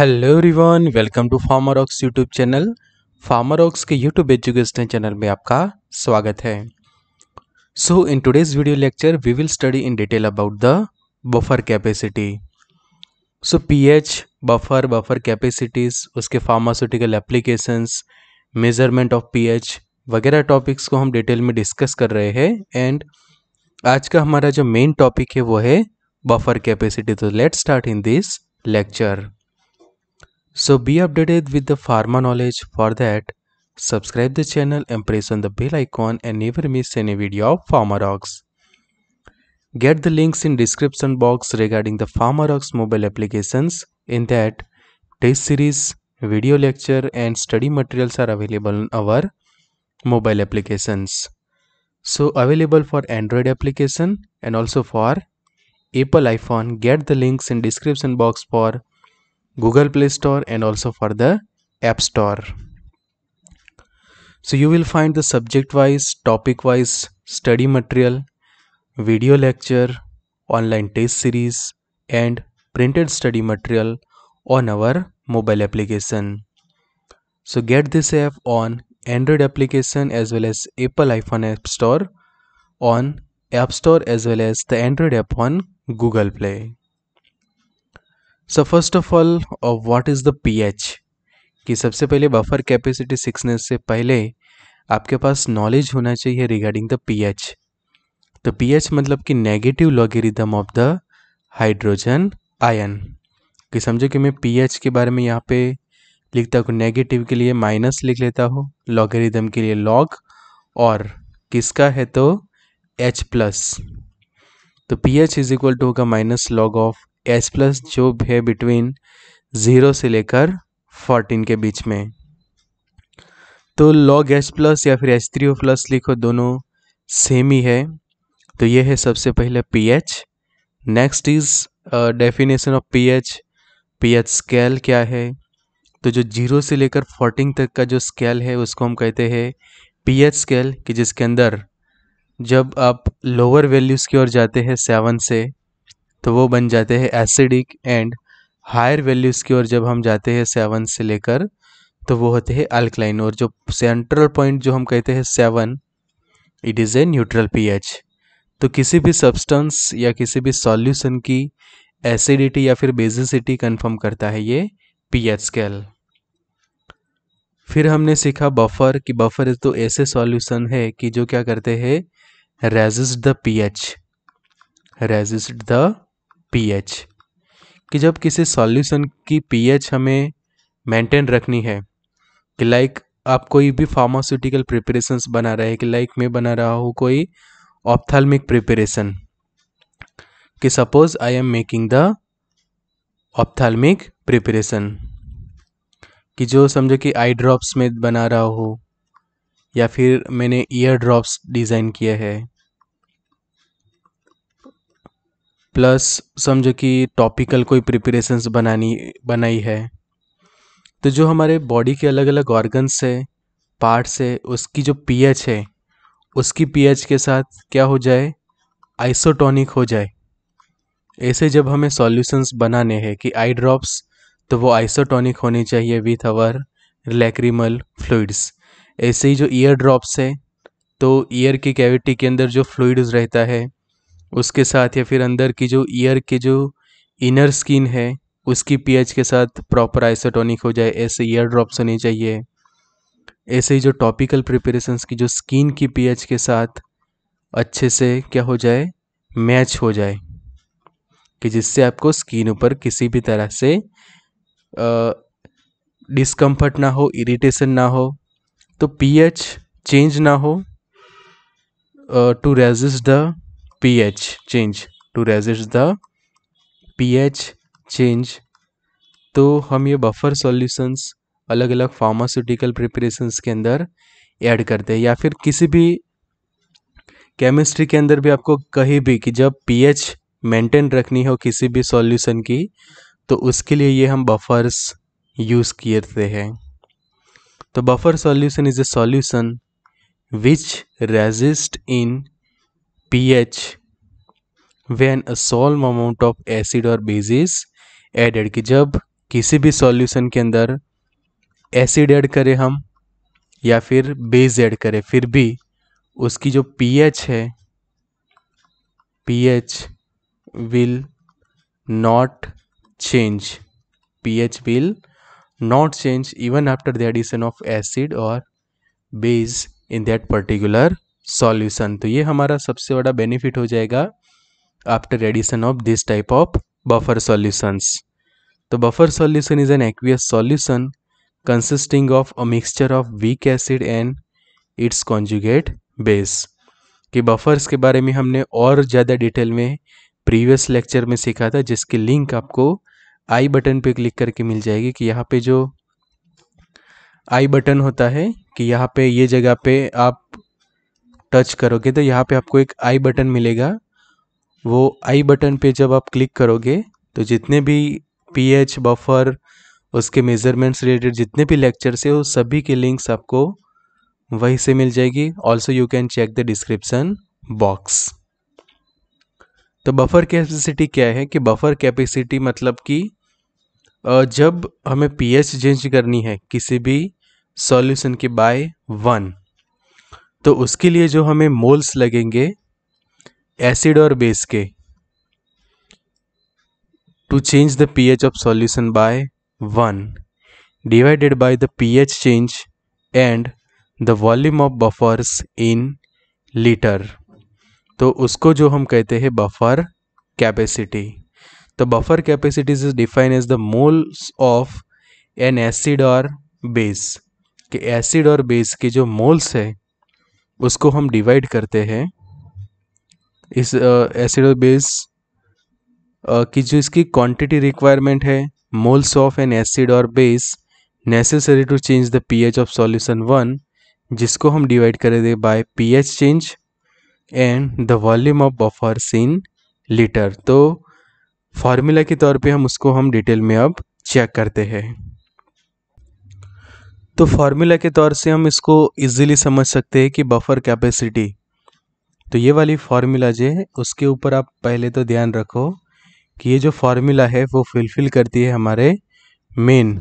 Hello everyone welcome to farmer ox YouTube channel farmer ox के YouTube educational channel में आपका स्वागत है so in today's video lecture we will study in detail about the buffer capacity so pH buffer buffer capacities उसके pharmaceutical applications measurement of pH वगैरह topics को हम detail में डिस्कस कर रहे हैं एंड आज का हमारा जो मेन टॉपिक है वो है बफर कैपेसिटी तो let start in this lecture So be updated with the pharma knowledge. For that, subscribe the channel and press on the bell icon and never miss any video of PharmaRox. Get the links in description box regarding the PharmaRox mobile applications. In that, test series, video lecture and study materials are available on our mobile applications. So available for Android application and also for Apple iPhone. Get the links in description box for google play store and also for the app store so you will find the subject wise topic wise study material video lecture online test series and printed study material on our mobile application so get this app on android application as well as apple iphone app store on app store as well as the android app on google play so first of all what is the pH कि सबसे पहले buffer capacity सिक्सनेस से पहले आपके पास knowledge होना चाहिए regarding the pH तो pH मतलब कि negative logarithm of the hydrogen ion कि समझो कि मैं पीएच के बारे में यहाँ पे लिखता हूँ नेगेटिव के लिए माइनस लिख लेता हूँ लॉगेरिदम के लिए लॉग और किसका है तो एच प्लस तो P H is equal to होगा minus log of H plus जो है बिटवीन ज़ीरो से लेकर फोर्टीन के बीच में तो लॉग एच प्लस या फिर एच थ्री ओ प्लस लिखो दोनों सेम ही है तो ये है सबसे पहले P H next is definition of P H P H scale क्या है तो जो जीरो से लेकर फोर्टीन तक का जो स्केल है उसको हम कहते हैं पी एच स्केल कि जिसके अंदर जब आप लोअर वैल्यूज़ की ओर जाते हैं सेवन से तो वो बन जाते हैं एसिडिक एंड हायर वैल्यूज़ की ओर जब हम जाते हैं सेवन से लेकर तो वो होते हैं अल्कलाइन और जो सेंट्रल पॉइंट जो हम कहते हैं seven it is a neutral pH तो किसी भी सब्सटेंस या किसी भी सॉल्यूशन की एसिडिटी या फिर बेसिसिटी कंफर्म करता है ये पीएच स्केल फिर हमने सीखा बफर कि बफर इज तो ऐसे सॉल्यूशन है कि जो क्या करते हैं resist the pH resist the pH कि जब किसी सॉल्यूशन की पीएच हमें मेंटेन रखनी है कि लाइक आप कोई भी फार्मास्यूटिकल प्रिपरेशंस बना रहे हैं कि लाइक मैं बना रहा हूँ कोई ऑप्थाल्मिक प्रिपरेशन कि suppose I am making the ophthalmic preparation कि जो समझो कि आई ड्रॉप्स में बना रहा हो या फिर मैंने ईयर ड्रॉप्स डिज़ाइन किया है प्लस समझो कि टॉपिकल कोई प्रिपरेशंस बनानी बनाई है तो जो हमारे बॉडी के अलग अलग ऑर्गन्स है पार्ट्स है उसकी जो पीएच है उसकी पीएच के साथ क्या हो जाए आइसोटोनिक हो जाए ऐसे जब हमें सॉल्यूशंस बनाने हैं कि आई ड्रॉप्स तो वो आइसोटोनिक होनी चाहिए विथ आवर लैक्रीमल फ्लूड्स ऐसे ही जो ईयर ड्रॉप्स है तो ईयर की कैविटी के अंदर जो फ्लूड्स रहता है उसके साथ या फिर अंदर की जो ईयर के जो इनर स्किन है उसकी पीएच के साथ प्रॉपर आइसोटोनिक हो जाए ऐसे ईयर ड्रॉप्स होने चाहिए ऐसे ही जो टॉपिकल प्रिपरेशन की जो स्किन की पीएच के साथ अच्छे से क्या हो जाए मैच हो जाए कि जिससे आपको स्किन ऊपर किसी भी तरह से डिस्कम्फर्ट ना हो इरिटेशन ना हो तो पीएच चेंज ना हो to resist the pH change to resist the pH change तो हम ये बफर solutions अलग अलग फार्मास्यूटिकल प्रिपरेशंस के अंदर add करते हैं या फिर किसी भी केमिस्ट्री के अंदर भी आपको कहीं भी कि जब pH मेंटेन रखनी हो किसी भी solution की तो उसके लिए ये हम बफर्स यूज़ करते हैं तो buffer solution is a solution which resist in P H when a small amount of acid और बेस इज एडेड कि जब किसी भी सॉल्यूशन के अंदर एसिड ऐड करें हम या फिर बेज ऐड करें फिर भी उसकी जो पी एच है P H will not change P H will not change even after the addition of acid और base in that particular solution तो ये हमारा सबसे बड़ा बेनिफिट हो जाएगा after addition of this type of buffer solutions तो buffer solution is an aqueous solution consisting of a mixture of weak acid and its conjugate base कि buffers के बारे में हमने और ज़्यादा डिटेल में प्रीवियस लेक्चर में सीखा था जिसकी लिंक आपको आई बटन पे क्लिक करके मिल जाएगी कि यहाँ पे जो आई बटन होता है कि यहाँ पे ये जगह पे आप टच करोगे तो यहाँ पे आपको एक आई बटन मिलेगा वो आई बटन पे जब आप क्लिक करोगे तो जितने भी पीएच बफर उसके मेजरमेंट्स रिलेटेड जितने भी लेक्चर्स है वो सभी के लिंक्स आपको वहीं से मिल जाएगी also you can check the description box तो बफर कैपेसिटी क्या है कि बफर कैपेसिटी मतलब कि जब हमें पीएच चेंज करनी है किसी भी सॉल्यूशन के बाय वन तो उसके लिए जो हमें मोल्स लगेंगे एसिड और बेस के to change the pH of solution by one divided by the pH change and the volume of buffers in litre तो उसको जो हम कहते हैं बफर कैपेसिटी तो buffer capacity is define as the moles of an acid और base कि acid और बेस के जो मोल्स है उसको हम डिवाइड करते हैं इस एसिड और बेस की जो इसकी क्वांटिटी रिक्वायरमेंट है मोल्स ऑफ एन एसिड और base necessary to change the pH of solution one जिसको हम डिवाइड करेंगे by pH change and the volume of buffer in litre तो फॉर्मूला के तौर पे हम उसको हम डिटेल में अब चेक करते हैं तो फार्मूला के तौर से हम इसको इजीली समझ सकते हैं कि बफर कैपेसिटी तो ये वाली फार्मूला जो है उसके ऊपर आप पहले तो ध्यान रखो कि ये जो फार्मूला है वो फुलफिल करती है हमारे मेन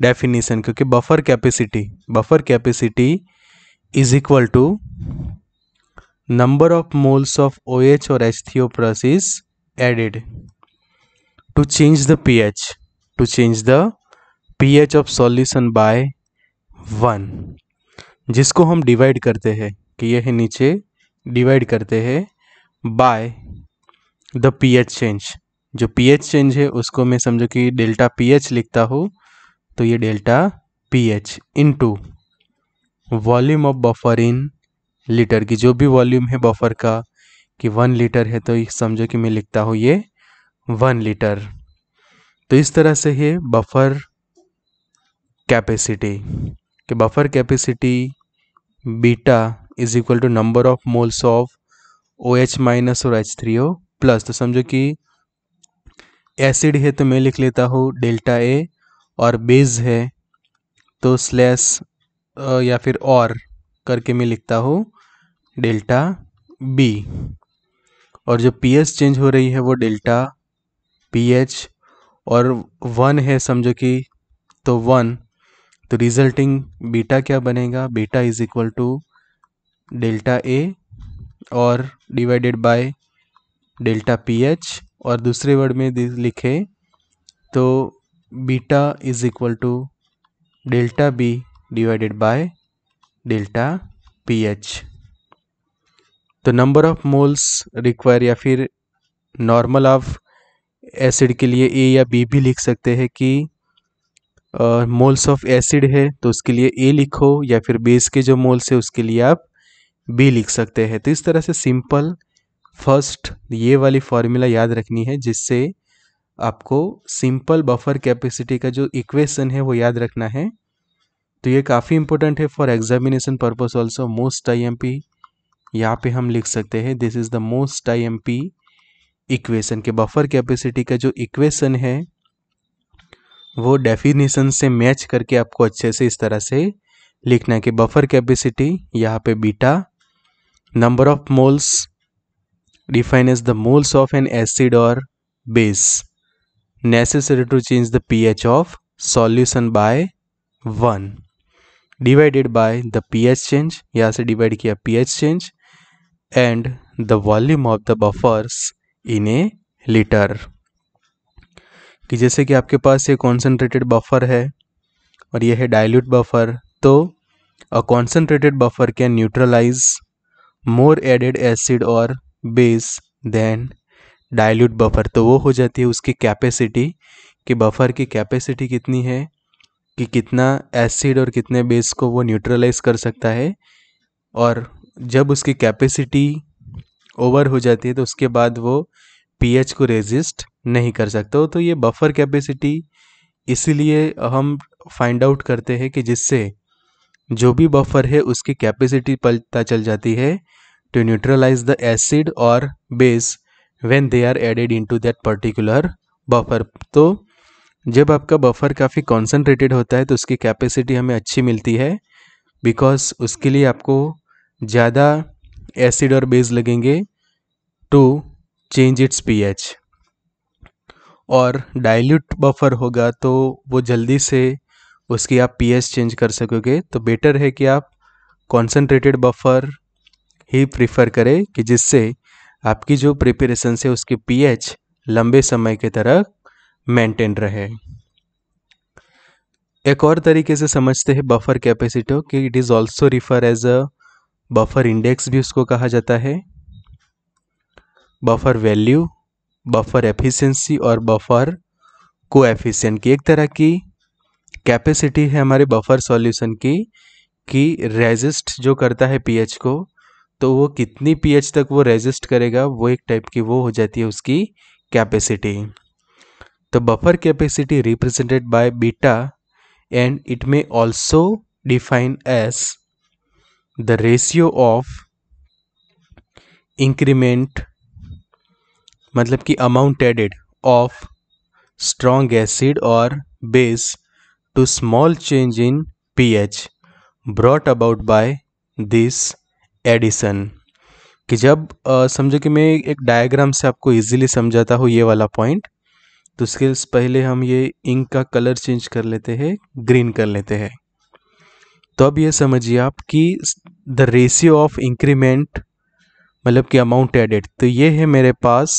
डेफिनेशन क्योंकि buffer capacity buffer capacity is equal to number of moles of OH is added to change the P H to change the P H of solution by one जिसको हम divide करते हैं कि यह नीचे divide करते हैं बाय द पीएच चेंज जो पीएच चेंज है उसको मैं समझो कि डेल्टा पीएच लिखता हूँ तो ये delta pH into volume of buffer in litre की जो भी वॉल्यूम है बफर का कि वन लीटर है तो समझो कि मैं लिखता हूँ ये वन लीटर तो इस तरह से है बफर कैपेसिटी कि buffer capacity beta is equal to number of moles of O H minus और एच थ्री ओ प्लस तो समझो कि एसिड है तो मैं लिख लेता हूँ डेल्टा ए और बेस है तो स्लैश या फिर और करके मैं लिखता हूँ डेल्टा बी और जो पीएच चेंज हो रही है वो डेल्टा पीएच और वन है समझो कि तो वन तो रिजल्टिंग बीटा क्या बनेगा beta is equal to delta A और divided by delta P H और दूसरे वर्ड में लिखे तो beta is equal to delta B divided by delta P H तो नंबर ऑफ मोल्स रिक्वायर या फिर नॉर्मल ऑफ एसिड के लिए ए या बी भी लिख सकते हैं कि मोल्स ऑफ एसिड है तो उसके लिए ए लिखो या फिर बेस के जो मोल्स है उसके लिए आप बी लिख सकते हैं तो इस तरह से सिंपल फर्स्ट ये वाली फॉर्मूला याद रखनी है जिससे आपको सिंपल बफर कैपेसिटी का जो इक्वेशन है वो याद रखना है तो ये काफ़ी इंपॉर्टेंट है for examination purpose also most I M P यहाँ पर हम लिख सकते हैं this is the most I M P equation के बफर कैपेसिटी का जो इक्वेशन है वो डेफिनेशन से मैच करके आपको अच्छे से इस तरह से लिखना है कि बफर कैपेसिटी यहाँ पे beta number of moles define as the moles of an acid और base necessary to change the P H of solution by one divided by the P H change यहाँ से डिवाइड किया P H change and the volume of the buffers in a litre कि जैसे कि आपके पास ये concentrated buffer है और यह है डायल्यूट बफर तो a concentrated buffer can neutralise more added acid और बेस देन डायल्यूट बफर तो वो हो जाती है उसकी कैपेसिटी कि बफर की कैपेसिटी कितनी है कि कितना एसिड और कितने बेस को वो न्यूट्रलाइज कर सकता है और जब उसकी कैपेसिटी ओवर हो जाती है तो उसके बाद वो पीएच को रेजिस्ट नहीं कर सकते हो तो ये बफर कैपेसिटी इसीलिए हम फाइंड आउट करते हैं कि जिससे जो भी बफर है उसकी कैपेसिटी पता चल जाती है टू न्यूट्रलाइज द एसिड और base when they are added into that particular buffer तो जब आपका बफर काफ़ी कॉन्सेंट्रेटेड होता है तो उसकी कैपेसिटी हमें अच्छी मिलती है बिकॉज उसके लिए आपको ज़्यादा एसिड और बेस लगेंगे टू चेंज इट्स पी और डाइल्यूट बफर होगा तो वो जल्दी से उसकी आप पी चेंज कर सकोगे तो बेटर है कि आप कॉन्सनट्रेटेड बफर ही प्रीफर करें कि जिससे आपकी जो प्रिपरेशन से उसकी पी लंबे समय की तरह मेंटेन रहे एक और तरीके से समझते हैं बफर कैपेसिटी कि it is also refer as a buffer index भी उसको कहा जाता है बफर वैल्यू बफर एफिशिएंसी और बफर को एफिशियंट की एक तरह की कैपेसिटी है हमारे बफर सॉल्यूशन की कि रेजिस्ट जो करता है पीएच को तो वो कितनी पीएच तक वो रेजिस्ट करेगा वो एक टाइप की वो हो जाती है उसकी कैपेसिटी तो buffer capacity represented by beta and it may also define as the ratio of increment मतलब कि amount added of strong acid और base to small change in P H brought about by this addition कि जब समझो कि मैं एक diagram से आपको इजीली समझाता हूँ ये वाला पॉइंट तो उसके पहले हम ये इंक का कलर चेंज कर लेते हैं ग्रीन कर लेते हैं तो अब ये समझिए आप कि द रेशियो ऑफ इंक्रीमेंट मतलब कि अमाउंट एडेड तो ये है मेरे पास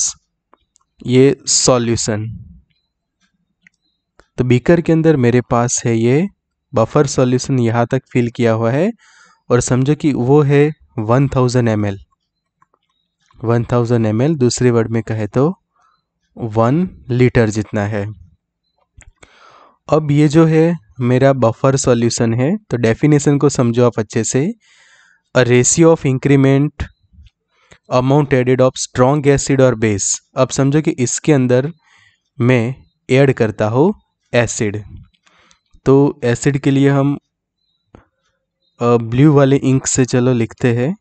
ये सॉल्यूशन तो बीकर के अंदर मेरे पास है ये बफर सॉल्यूशन यहाँ तक फिल किया हुआ है और समझो कि वो है 1000 thousand M L one thousand दूसरे वर्ड में कहे तो वन लीटर जितना है अब ये जो है मेरा बफर सॉल्यूशन है तो डेफिनेशन को समझो आप अच्छे से a ratio of increment amount added of strong acid और बेस अब समझो कि इसके अंदर मैं ऐड करता हूँ एसिड तो एसिड के लिए हम ब्लू वाले इंक से चलो लिखते हैं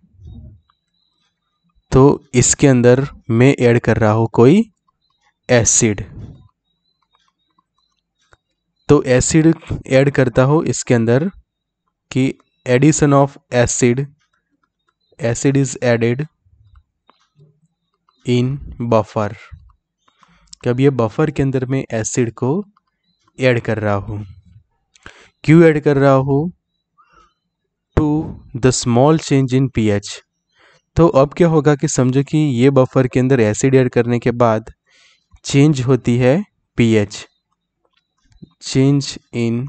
तो इसके अंदर मैं ऐड कर रहा हूँ कोई एसिड तो एसिड ऐड करता हूँ इसके अंदर कि addition of acid acid is added in buffer कब ये बफर के अंदर में एसिड को ऐड कर रहा हूँ क्यों ऐड कर रहा हूँ to the small change in pH तो अब क्या होगा कि समझो कि ये बफर के अंदर एसिड ऐड करने के बाद चेंज होती है पीएच चेंज इन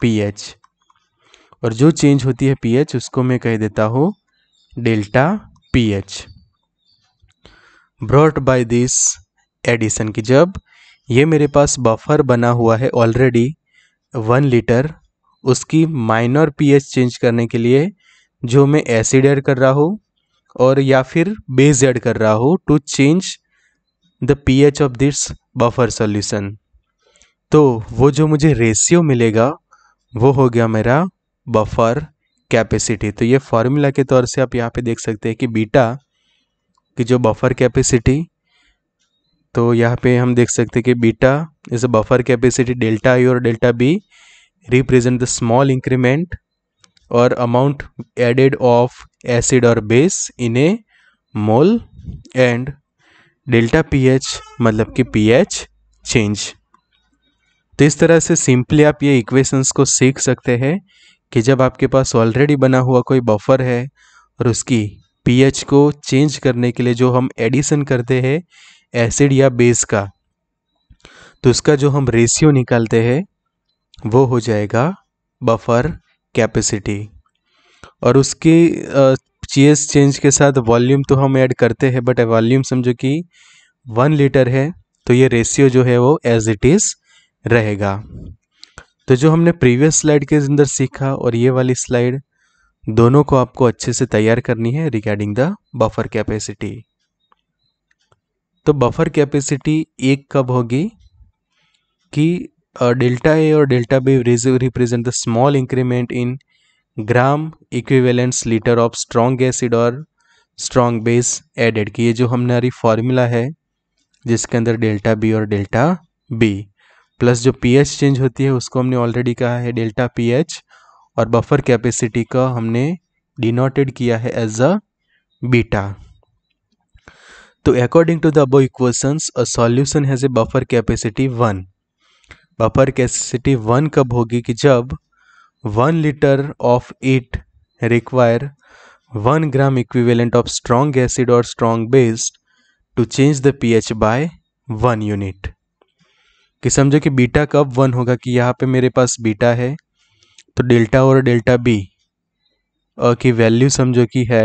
पीएच और जो चेंज होती है पीएच उसको मैं कह देता हूँ delta pH brought by this addition की जब ये मेरे पास बफर बना हुआ है ऑलरेडी वन लीटर उसकी माइनर पीएच चेंज करने के लिए जो मैं एसिड ऐड कर रहा हूँ और या फिर बेस ऐड कर रहा हूँ to change the pH of this buffer solution तो वो जो मुझे रेशियो मिलेगा वो हो गया मेरा बफर कैपेसिटी तो ये फार्मूला के तौर से आप यहाँ पे देख सकते हैं कि बीटा कि जो बफर कैपेसिटी तो यहाँ पे हम देख सकते हैं कि beta is a buffer capacity delta I और delta B represent the small increment और अमाउंट एडेड ऑफ एसिड और base in a mole and delta pH मतलब कि पीएच चेंज तो इस तरह से सिंपली आप ये इक्वेशंस को सीख सकते हैं कि जब आपके पास ऑलरेडी बना हुआ कोई बफर है और उसकी पीएच को चेंज करने के लिए जो हम एडिशन करते हैं एसिड या बेस का तो उसका जो हम रेशियो निकालते हैं वो हो जाएगा बफर कैपेसिटी और उसके uh, चेंज के साथ वॉल्यूम तो हम ऐड करते हैं बट वॉल्यूम समझो कि वन लीटर है तो ये रेशियो जो है वो एज इट इज़ रहेगा तो जो हमने प्रीवियस स्लाइड के अंदर सीखा और ये वाली स्लाइड दोनों को आपको अच्छे से तैयार करनी है रिगार्डिंग द बफर कैपेसिटी तो बफर कैपेसिटी एक कब होगी कि डेल्टा ए और delta B represent the small increment in gram equivalence litre of strong acid और स्ट्रॉन्ग बेस एडेड की ये जो हमारी फॉर्मूला है जिसके अंदर डेल्टा बी और डेल्टा बी प्लस जो पीएच चेंज होती है उसको हमने ऑलरेडी कहा है डेल्टा पीएच और बफर कैपेसिटी का हमने डिनोटेड किया है एज अ बीटा तो according to the above equations a solution has a buffer capacity one buffer capacity one कब होगी कि जब one litre of it require one gram equivalent of strong acid और strong based to change the pH by one unit कि समझो कि beta कब one होगा कि यहाँ पे मेरे पास बीटा है तो डेल्टा और डेल्टा बी की वैल्यू समझो कि है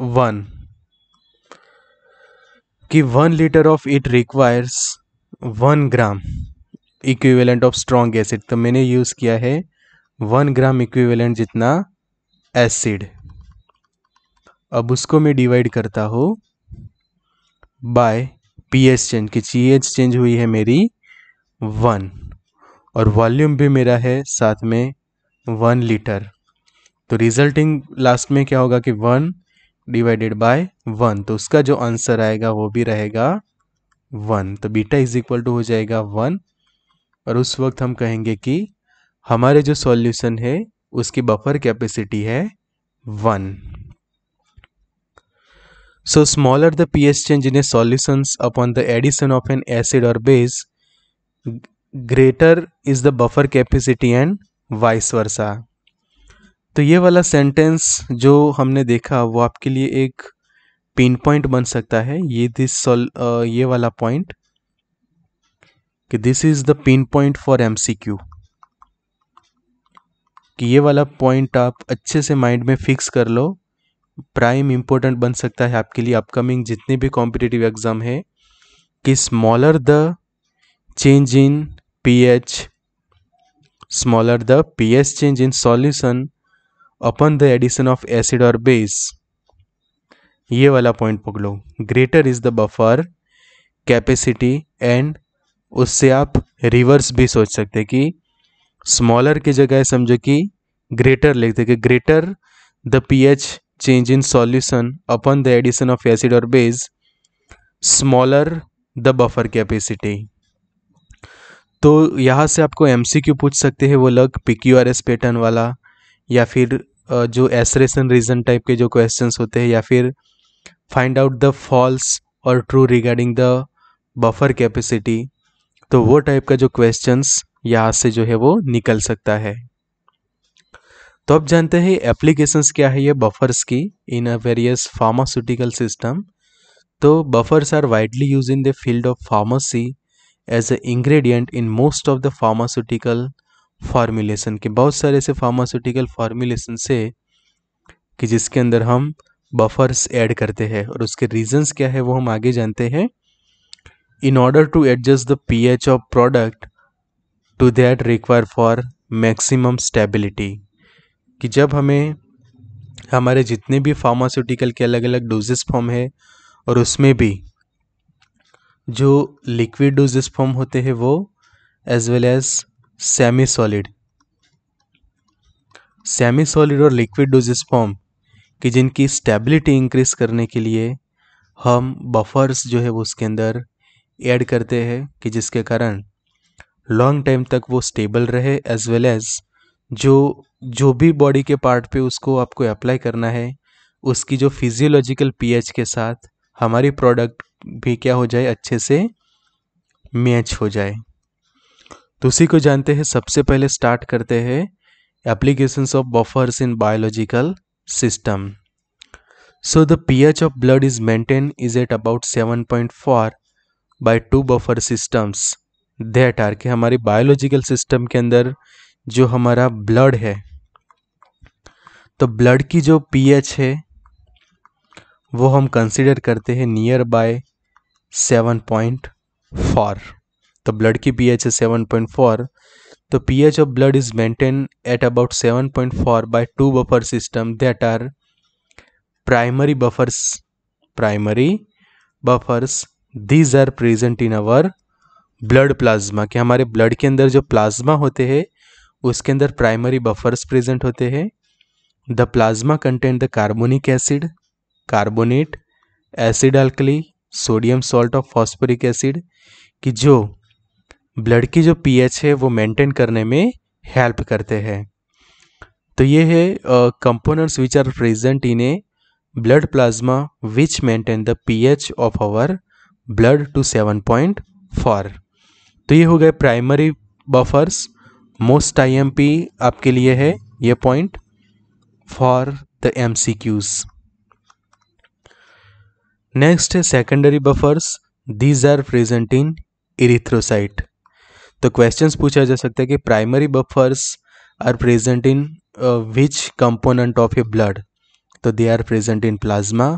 वन कि one litre of it requires one gram equivalent of strong acid तो मैंने यूज़ किया है वन ग्राम इक्विवेलेंट जितना एसिड अब उसको मैं डिवाइड करता हूँ बाय पीएच चेंज की पीएच चेंज हुई है मेरी वन और वॉल्यूम भी मेरा है साथ में वन लीटर तो रिजल्टिंग लास्ट में क्या होगा कि वन डिवाइडेड बाय वन तो उसका जो आंसर आएगा वो भी रहेगा वन तो बीटा इज इक्वल टू हो जाएगा वन और उस वक्त हम कहेंगे कि हमारे जो सॉल्यूशन है उसकी बफर कैपेसिटी है one so smaller the pH change in a solutions upon the addition of an acid और base greater is the buffer capacity and vice versa तो ये वाला सेंटेंस जो हमने देखा वो आपके लिए एक पिन पॉइंट बन सकता है ये दिस सॉल ये वाला पॉइंट कि this is the pinpoint for MCQ कि ये वाला पॉइंट आप अच्छे से माइंड में फिक्स कर लो प्राइम इम्पोर्टेंट बन सकता है आपके लिए अपकमिंग जितने भी कॉम्पिटिटिव एग्ज़ाम है कि smaller the change in pH smaller the pH change in solution upon the addition of acid or base ये वाला पॉइंट पकड़ो Greater is the buffer capacity and उससे आप रिवर्स भी सोच सकते हैं कि स्मॉलर की जगह समझो कि ग्रेटर लिखते कि greater the pH change in solution upon the addition of acid or base smaller the buffer capacity तो यहाँ से आपको एम पूछ सकते हैं वो लग P Q R S pattern वाला या फिर जो एसरेसन रीजन टाइप के जो क्वेश्चन होते हैं या फिर फाइंड आउट द फॉल्स और true regarding the buffer capacity तो वो टाइप का जो क्वेश्चंस यहाँ से जो है वो निकल सकता है तो अब जानते हैं एप्लीकेशंस क्या है ये बफर्स की in a various pharmaceutical system तो buffers are widely use in the field of pharmacy as a ingredient in most of the pharmaceutical formulation के बहुत सारे ऐसे फार्मास्यूटिकल फार्मूलेशन से कि जिसके अंदर हम बफर्स ऐड करते हैं और उसके रीजंस क्या है वो हम आगे जानते हैं in order to adjust the pH of product to that require for maximum stability कि जब हमें हमारे जितने भी फार्मास्यूटिकल के अलग अलग डोजेस फॉर्म है और उसमें भी जो लिक्विड डोजेस फॉर्म होते हैं वो as well as semi solid semi solid और लिक्विड डोजेस फॉर्म कि जिनकी स्टेबिलिटी इंक्रीज करने के लिए हम बफर्स जो है वो उसके अंदर ऐड करते हैं कि जिसके कारण लॉन्ग टाइम तक वो स्टेबल रहे एज वेल एज जो जो भी बॉडी के पार्ट पे उसको आपको अप्लाई करना है उसकी जो फिजियोलॉजिकल पीएच के साथ हमारी प्रोडक्ट भी क्या हो जाए अच्छे से मैच हो जाए तो उसी को जानते हैं सबसे पहले स्टार्ट करते हैं applications of buffers in biological system so the pH of blood is maintain is at about seven point four by two buffer systems that are के हमारे बायोलॉजिकल सिस्टम के अंदर जो हमारा ब्लड है तो ब्लड की जो पीएच है वो हम कंसिडर करते हैं nearby seven point four तो ब्लड की पी एच है सेवन पॉइंट फोर तो P H of blood is maintain at about seven point four by two buffer system that are primary buffers primary buffers these are present in our blood plasma कि हमारे blood के अंदर जो plasma होते हैं उसके अंदर प्राइमरी बफर्स प्रेजेंट होते हैं the plasma content the carbonic acid carbonate acid alkali sodium salt और फॉस्फोरिक एसिड कि जो ब्लड की जो पीएच है वो मेंटेन करने में हेल्प करते हैं तो ये है components which are present in a blood plasma which maintain the pH of our blood to seven point four तो ये हो गए प्राइमरी बफर्स मोस्ट आईएमपी आपके लिए है ये point for the MCQs next है secondary buffers these are present in erythrocyte तो क्वेश्चन पूछा जा सकता है कि primary buffers are present in which component of a blood तो they are present in plasma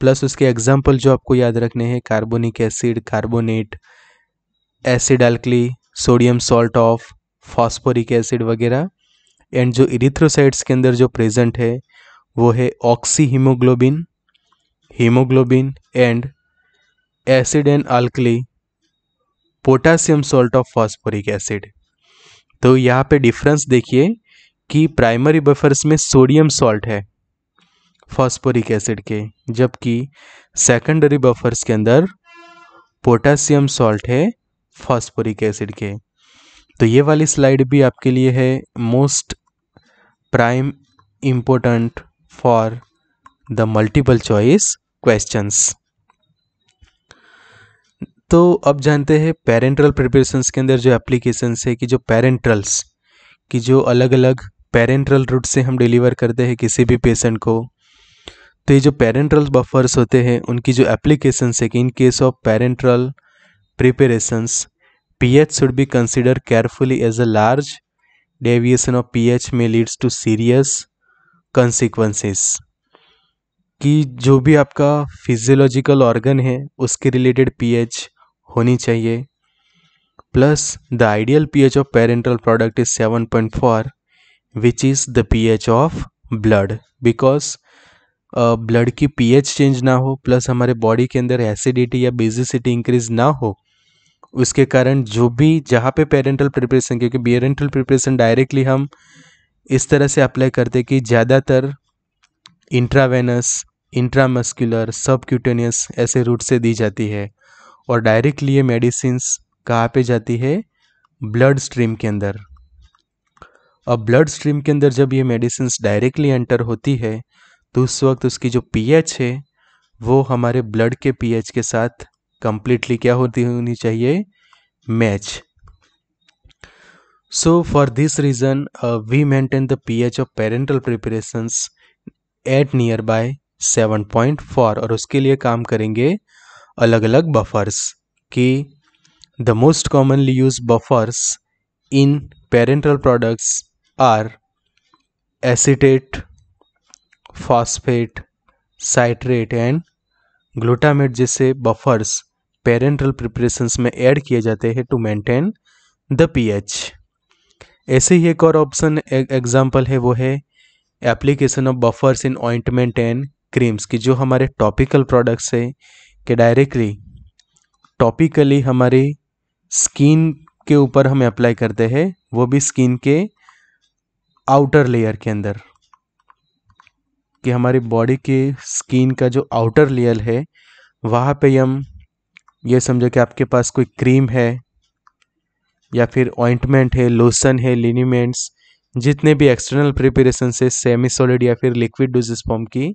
plus उसके एग्जाम्पल जो आपको याद रखने हैं carbonic acid carbonate acid alkali sodium salt of phosphoric acid वगैरह एंड जो इरिथ्रोसाइट्स के अंदर जो प्रेजेंट है वो है oxy oxyhaemoglobin hemoglobin and acid and alkali potassium salt of phosphoric acid तो यहाँ पे डिफरेंस देखिए कि प्राइमरी बफर्स में सोडियम सॉल्ट है फॉस्फोरिक एसिड के जबकि सेकेंडरी बफर्स के अंदर पोटासियम सॉल्ट है फॉस्फोरिक एसिड के तो ये वाली स्लाइड भी आपके लिए है most prime important for the multiple choice questions तो अब जानते हैं पेरेंट्रल प्रिपरेशंस के अंदर जो एप्लीकेशंस है कि जो पेरेंट्रल्स कि जो अलग अलग पेरेंट्रल रूट से हम डिलीवर करते हैं किसी भी पेशेंट को तो ये जो पेरेंट्रल बफर्स होते हैं उनकी जो एप्लीकेशंस है कि in case of parenteral preparations should be consider carefully as a large deviation of P H में लीड्स टू सीरियस कंसिक्वेंसेस कि जो भी आपका फिजियोलॉजिकल ऑर्गन है उसके रिलेटेड पीएच होनी चाहिए plus the ideal pH of parental product is 7.4 point four which is the blood of blood because blood की पीएच चेंज ना हो प्लस हमारे बॉडी के अंदर एसिडिटी या बेजिसिटी इंक्रीज ना हो उसके कारण जो भी जहाँ पे पेरेंटल प्रिपरेशन क्योंकि पेरेंटल प्रिपरेशन डायरेक्टली हम इस तरह से अप्लाई करते कि ज़्यादातर इंट्रावेनस इंट्रामस्कुलर सबक्यूटेनियस ऐसे रूट से दी जाती है और डायरेक्टली ये मेडिसिन कहाँ पे जाती है ब्लड स्ट्रीम के अंदर अब ब्लड स्ट्रीम के अंदर जब ये मेडिसिन डायरेक्टली एंटर होती है तो उस वक्त उसकी जो पीएच है वो हमारे ब्लड के पीएच के साथ कंप्लीटली क्या होती होनी चाहिए match for this reason we uh, the P H of parental preparation at nearby seven point four और उसके लिए काम करेंगे अलग अलग बफर्स कि the most commonly use buffers in parental products are acetate phosphate citrate and glutamate जैसे buffers parental preparations में ऐड किए जाते हैं टू मेंटेन द पीएच ऐसे ही एक और ऑप्शन एग्जांपल e-, है वो है application of buffers in ointment and creams की जो हमारे टॉपिकल प्रोडक्ट्स हैं कि डायरेक्टली टॉपिकली हमारी स्किन के ऊपर हम अप्लाई करते हैं वो भी स्किन के आउटर लेयर के अंदर कि हमारी बॉडी के स्किन का जो आउटर लेयर है वहाँ पे हम ये समझो कि आपके पास कोई क्रीम है या फिर ऑइंटमेंट है लोशन है लिनीमेंट्स जितने भी एक्सटर्नल प्रिपरेशन से सेमी सॉलिड या फिर लिक्विड डोजेस फॉर्म की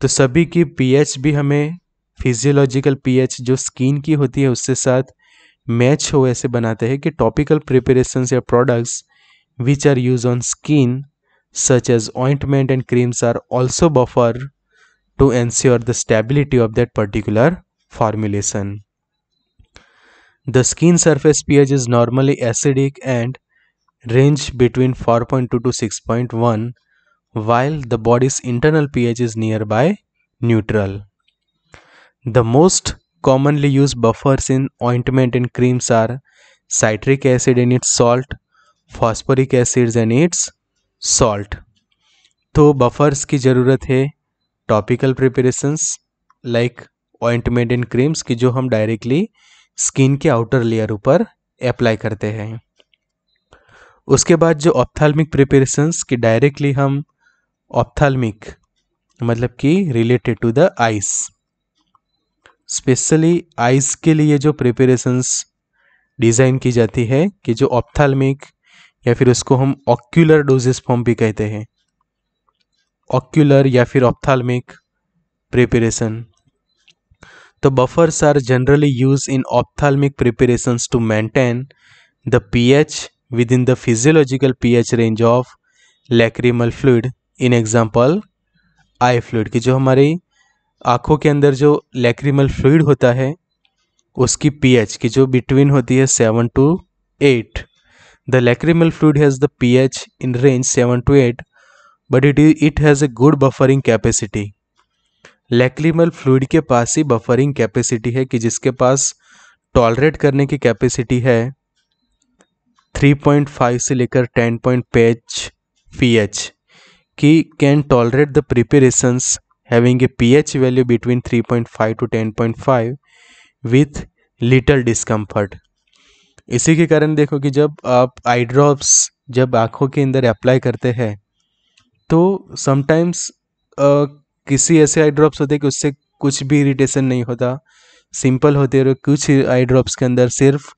तो सभी की पीएच भी हमें फिजियोलॉजिकल पीएच जो स्किन की होती है उससे साथ मैच हो ऐसे बनाते हैं कि टॉपिकल प्रिपरेशन या products which are use on skin such as ointment and creams are also buffer to ensure the stability of that particular formulation the skin surface p H is normally acidic and range between four point two to six point one while the body's internal pH is nearby neutral. The most commonly used buffers in ointment and creams are citric acid and its salt, phosphoric acids and its salt. तो buffers की ज़रूरत है topical preparations like ointment and creams की जो हम directly skin के outer layer ऊपर apply करते हैं उसके बाद जो ऑप्थाल्मिक प्रिपरेशंस की डायरेक्टली हम ऑप्थाल्मिक मतलब कि related to the eyes specially eyes के लिए जो प्रिपरेशंस डिज़ाइन की जाती है कि जो ऑप्थाल्मिक या फिर उसको हम ऑक्यूलर डोजेस फॉर्म भी कहते हैं ऑक्यूलर या फिर ऑप्थाल्मिक प्रिपरेशन तो buffers are generally use in ophthalmic preparations to maintain the pH within the physiological pH range of lacrimal fluid in example eye fluid की जो हमारी आँखों के अंदर जो लेक्रीमल फ्लूड होता है उसकी पीएच की जो बिटवीन होती है seven to eight the lacrimal fluid has the pH in range seven to eight but it it has a good buffering capacity lacrimal fluid के पास ही बफरिंग कैपेसिटी है कि जिसके पास टॉलरेट करने की कैपेसिटी है 3.5 से लेकर 10.5 point p h having a p h value between three point five to 3.5 point 10.5 with little discomfort इसी के कारण देखो कि जब आप आई ड्रॉप्स जब आँखों के अंदर अप्लाई करते हैं तो समटाइम्स किसी ऐसे आई ड्रॉप्स होते हैं कि उससे कुछ भी इरिटेशन नहीं होता सिंपल होते रहो कुछ आई ड्रॉप्स के अंदर सिर्फ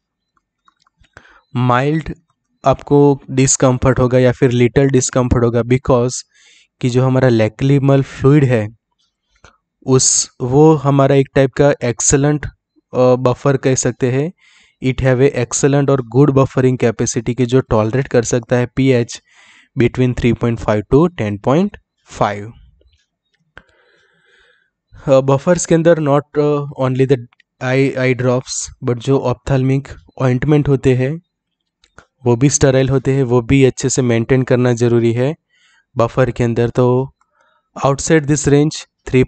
माइल्ड आपको डिस्कम्फर्ट होगा या फिर लिटल डिस्कम्फर्ट होगा बिकॉज कि जो हमारा लैक्लिमल फ्लूड है उस वो हमारा एक टाइप का एक्सलेंट बफर कह सकते हैं इट हैव ए एक्सलेंट और गुड बफरिंग कैपेसिटी के जो टॉलरेट कर सकता है पीएच बिटवीन 3.5 टू 10.5 बफर्स के अंदर not only the eye eye drops but जो ऑप्थालमिक ऑइंटमेंट होते हैं वो भी स्टराइल होते हैं वो भी अच्छे से मेंटेन करना ज़रूरी है बफर के अंदर तो outside this range 3.5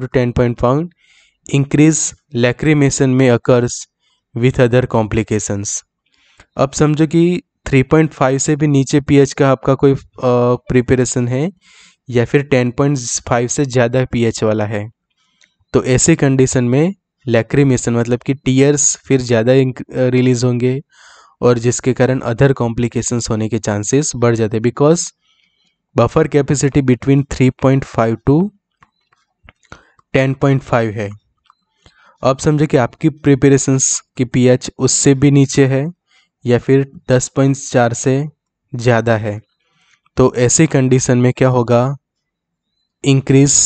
to 10 point five increase lacrimation में अकर्स विथ अदर कॉम्प्लिकेशंस अब समझो कि 3.5 से भी नीचे पीएच का आपका कोई प्रिपरेशन है या फिर 10.5 से ज़्यादा पीएच वाला है तो ऐसे कंडीशन में लैक्रीमेशन मतलब कि टीयर्स फिर ज़्यादा रिलीज होंगे और जिसके कारण अदर कॉम्प्लिकेशंस होने के चांसेस बढ़ जाते हैं because buffer capacity between 3.5 to 10.5 है अब समझे कि आपकी प्रिपरेशंस की पीएच उससे भी नीचे है या फिर 10.4 से ज़्यादा है तो ऐसी कंडीशन में क्या होगा इंक्रीज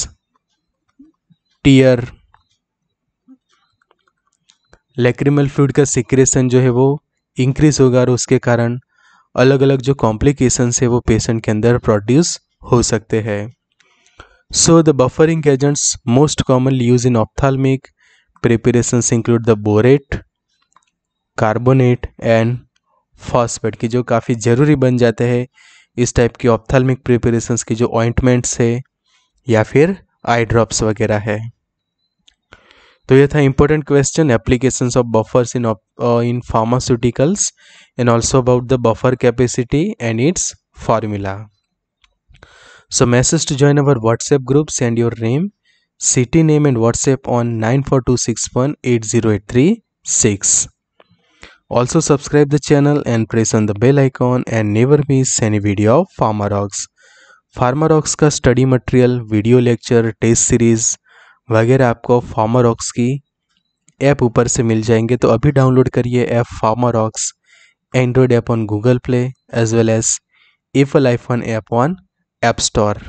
टीयर लेक्रिमल फ्लूड का सिक्रेशन जो है वो इंक्रीज होगा और उसके कारण अलग अलग जो कॉम्प्लिकेशंस है वो पेशेंट के अंदर प्रोड्यूस हो सकते हैं so the buffering agents most commonly use in ophthalmic preparations include the borate carbonate and phosphate की जो काफ़ी ज़रूरी बन जाते हैं इस टाइप की ऑप्थालमिक प्रिपरेशंस की जो ऑइंटमेंट्स है या फिर आई ड्रॉप्स वगैरह है तो ये था important question applications of buffers in in pharmaceuticals and also about the buffer capacity and its formula so message to join our whatsapp group send your name city name and whatsapp on 9426180836 also subscribe the channel and press on the bell icon and never miss any video of pharmarox pharmarox study material video lecture test series वगैरह आपको farmer aux की app ऊपर से मिल जाएंगे तो अभी download करिए app farmer ox android app on Google Play as well as apple phone app on app store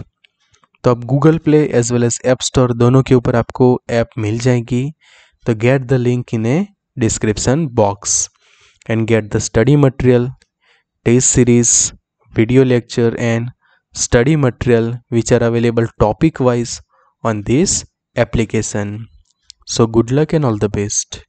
तो अब Google Play as well as app store दोनों के ऊपर आपको ऐप मिल जाएगी तो get the link in a description box and get the study material test series video lecture and study material which are available topic wise on this application so good luck and all the best